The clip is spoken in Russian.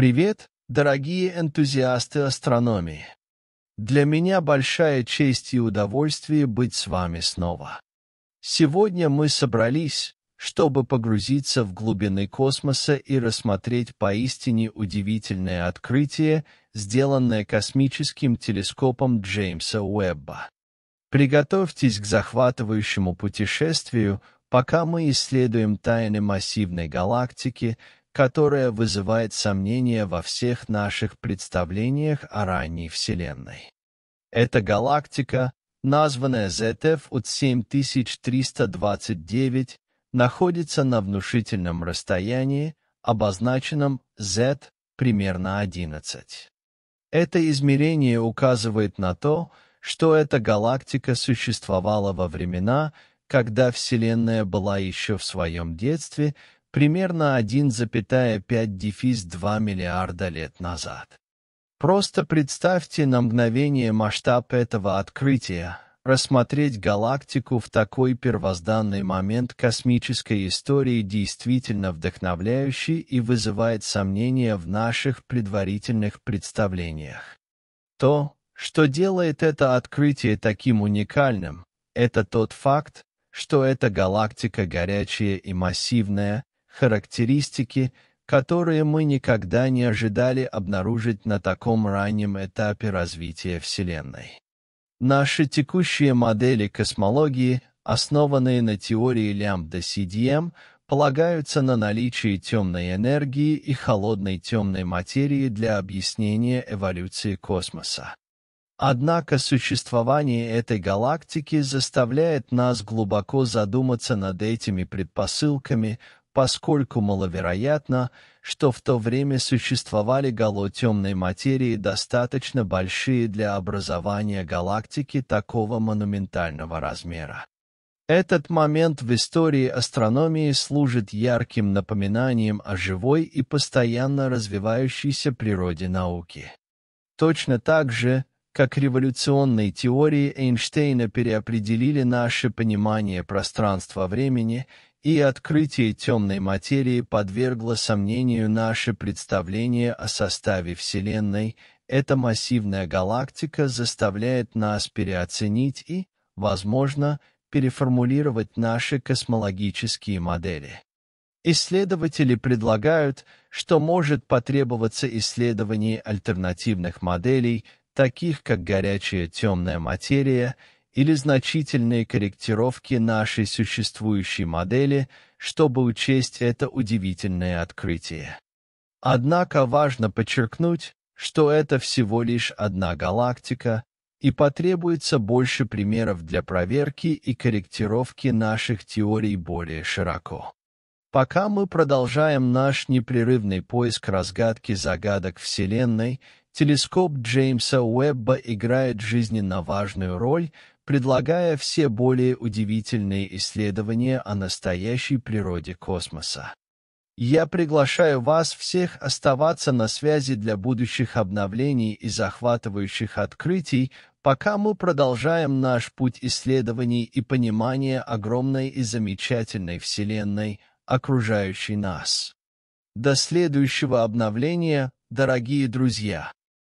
Привет, дорогие энтузиасты астрономии! Для меня большая честь и удовольствие быть с вами снова. Сегодня мы собрались, чтобы погрузиться в глубины космоса и рассмотреть поистине удивительное открытие, сделанное космическим телескопом Джеймса Уэбба. Приготовьтесь к захватывающему путешествию, пока мы исследуем тайны массивной галактики, которая вызывает сомнения во всех наших представлениях о ранней Вселенной. Эта галактика, названная ZF от 7329, находится на внушительном расстоянии, обозначенном Z примерно 11. Это измерение указывает на то, что эта галактика существовала во времена, когда Вселенная была еще в своем детстве, примерно 1,5 дефис 2 миллиарда лет назад. Просто представьте на мгновение масштаб этого открытия, рассмотреть галактику в такой первозданный момент космической истории действительно вдохновляющий и вызывает сомнения в наших предварительных представлениях. То, что делает это открытие таким уникальным, это тот факт, что эта галактика горячая и массивная, характеристики, которые мы никогда не ожидали обнаружить на таком раннем этапе развития Вселенной. Наши текущие модели космологии, основанные на теории лямбда-CDM, эм, полагаются на наличие темной энергии и холодной темной материи для объяснения эволюции космоса. Однако существование этой галактики заставляет нас глубоко задуматься над этими предпосылками, поскольку маловероятно, что в то время существовали гало темной материи достаточно большие для образования галактики такого монументального размера. Этот момент в истории астрономии служит ярким напоминанием о живой и постоянно развивающейся природе науки. Точно так же, как революционные теории Эйнштейна переопределили наше понимание пространства-времени и открытие темной материи подвергло сомнению наше представление о составе Вселенной, эта массивная галактика заставляет нас переоценить и, возможно, переформулировать наши космологические модели. Исследователи предлагают, что может потребоваться исследование альтернативных моделей, таких как горячая темная материя или значительные корректировки нашей существующей модели, чтобы учесть это удивительное открытие. Однако важно подчеркнуть, что это всего лишь одна галактика, и потребуется больше примеров для проверки и корректировки наших теорий более широко. Пока мы продолжаем наш непрерывный поиск разгадки загадок Вселенной, телескоп Джеймса Уэбба играет жизненно важную роль, предлагая все более удивительные исследования о настоящей природе космоса. Я приглашаю вас всех оставаться на связи для будущих обновлений и захватывающих открытий, пока мы продолжаем наш путь исследований и понимания огромной и замечательной Вселенной, окружающей нас. До следующего обновления, дорогие друзья!